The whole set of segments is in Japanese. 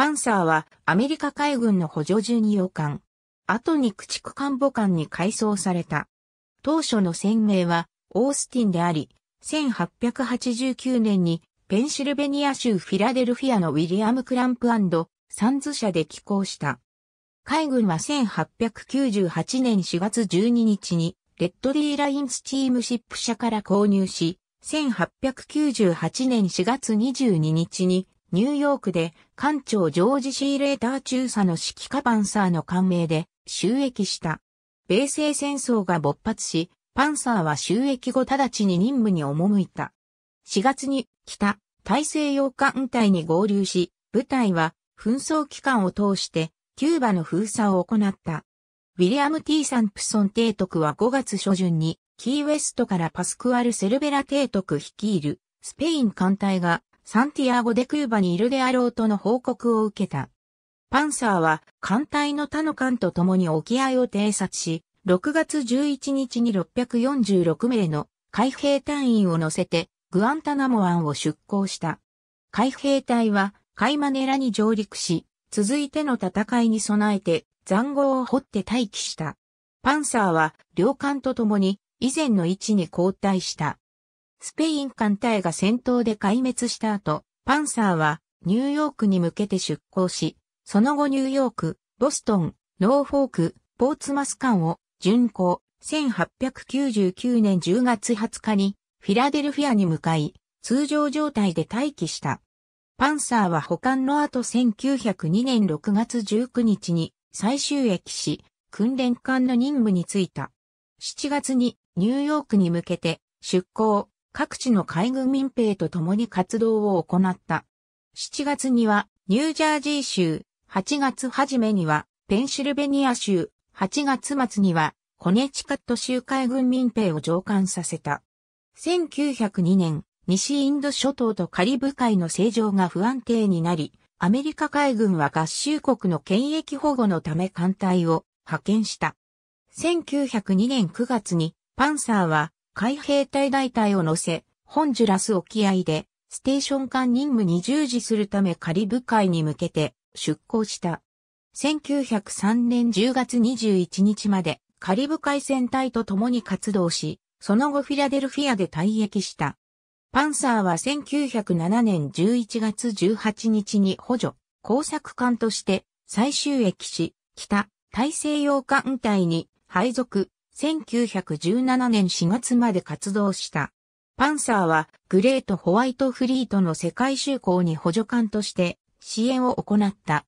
パンサーはアメリカ海軍の補助巡洋艦。後に駆逐艦母艦に改装された。当初の船名はオースティンであり、1889年にペンシルベニア州フィラデルフィアのウィリアム・クランプサンズ社で寄港した。海軍は1898年4月12日にレッドディーラインスチームシップ社から購入し、1898年4月22日にニューヨークで、艦長ジョージ・シーレーター中佐の指揮下パンサーの艦名で、収益した。米西戦争が勃発し、パンサーは収益後直ちに任務に赴いた。4月に、北、大西洋艦隊に合流し、部隊は、紛争期間を通して、キューバの封鎖を行った。ウィリアム・ T・ サンプソン提督は5月初旬に、キーウェストからパスクアル・セルベラ提督率いる、スペイン艦隊がサンティアゴ・デ・クーバにいるであろうとの報告を受けた。パンサーは艦隊の他の艦と共に沖合を偵察し、6月11日に646名の海兵隊員を乗せてグアンタナモ湾を出港した。海兵隊はカイマネラに上陸し、続いての戦いに備えて残壕を掘って待機した。パンサーは両艦と共に以前の位置に後退した。スペイン艦隊が戦闘で壊滅した後、パンサーはニューヨークに向けて出港し、その後ニューヨーク、ボストン、ノーフォーク、ポーツマス艦を巡航、1899年10月20日にフィラデルフィアに向かい、通常状態で待機した。パンサーは保管の後1902年6月19日に再収益し、訓練艦の任務に就いた。7月にニューヨークに向けて出港、各地の海軍民兵と共に活動を行った。7月にはニュージャージー州、8月初めにはペンシルベニア州、8月末にはコネチカット州海軍民兵を上官させた。1902年、西インド諸島とカリブ海の政情が不安定になり、アメリカ海軍は合衆国の権益保護のため艦隊を派遣した。1902年9月にパンサーは海兵隊大隊を乗せ、ホンジュラス沖合で、ステーション艦任務に従事するためカリブ海に向けて出港した。1903年10月21日までカリブ海戦隊と共に活動し、その後フィラデルフィアで退役した。パンサーは1907年11月18日に補助、工作艦として最終駅し、北大西洋艦隊に配属、1917年4月まで活動した。パンサーはグレートホワイトフリートの世界就航に補助官として支援を行った。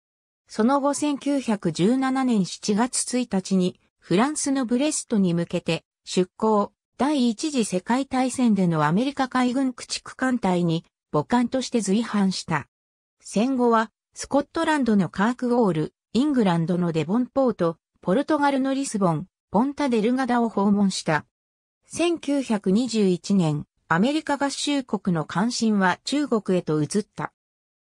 その後1917年7月1日にフランスのブレストに向けて出航第一次世界大戦でのアメリカ海軍駆逐艦隊に母艦として随伴した。戦後はスコットランドのカークウォール、イングランドのデボンポート、ポルトガルのリスボン、ポンタデルガダを訪問した。1921年、アメリカ合衆国の関心は中国へと移った。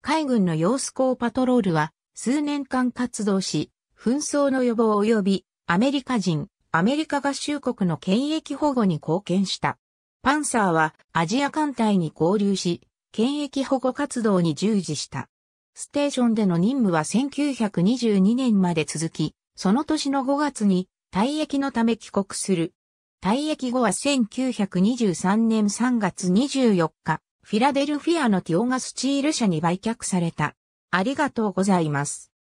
海軍の洋子港パトロールは数年間活動し、紛争の予防及びアメリカ人、アメリカ合衆国の権益保護に貢献した。パンサーはアジア艦隊に合流し、権益保護活動に従事した。ステーションでの任務は1922年まで続き、その年の5月に退役のため帰国する。退役後は1923年3月24日、フィラデルフィアのティオガスチール社に売却された。ありがとうございます。